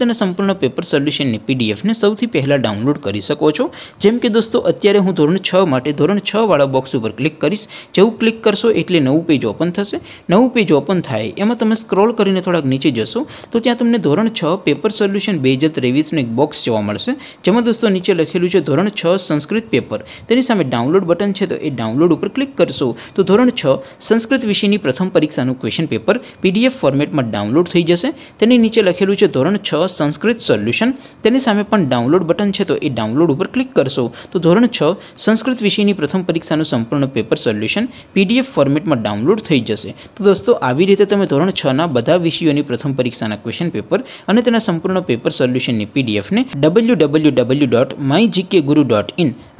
તને સંપૂર્ણનો paper solution ની પીડીએફ ને સૌથી પહેલા ડાઉનલોડ કરી શકો છો જેમ કે દોસ્તો અત્યારે હું ધોરણ 6 માટે ધોરણ 6 વાળો બોક્સ ઉપર ક્લિક કરીશ જેવું ક્લિક કરશો એટલે નવું પેજ ઓપન થશે નવું પેજ ઓપન થાય એમાં તમે સ્ક્રોલ કરીને થોડક નીચે જશો તો ત્યાં તમને ધોરણ 6 પેપર સોલ્યુશન 2023 નું એક બોક્સ જોવા મળશે જેમ કે દોસ્તો નીચે લખેલું છે ધોરણ 6 સંસ્કૃત પેપર તેની સામે ડાઉનલોડ બટન છે તો એ ડાઉનલોડ ઉપર ક્લિક કરશો તો ધોરણ 6 સંસ્કૃત વિષયની પ્રથમ પરીક્ષાનું ક્વેશ્ચન પેપર પીડીએફ ફોર્મેટમાં ડાઉનલોડ થઈ જશે તેની નીચે લખેલું છે ધોરણ 6 સંસ્કૃત સોલ્યુશન તેની સામે પણ ડાઉનલોડ બટન છે તો એ ડાઉનલોડ ઉપર ક્લિક કરશો તો ધોરણ 6 સંસ્કૃત વિષયની પ્રથમ પરીક્ષાનું સંપૂર્ણ પેપર સોલ્યુશન પીડીએફ ફોર્મેટમાં ડાઉનલોડ થઈ જશે તો દોસ્તો આવી રીતે તમે ધોરણ 6 ના બધા વિષયોની પ્રથમ પરીક્ષાના ક્વેશ્ચન પેપર અને તેના સંપૂર્ણ પેપર સોલ્યુશનની પીડીએફ ને www.mygkguru.in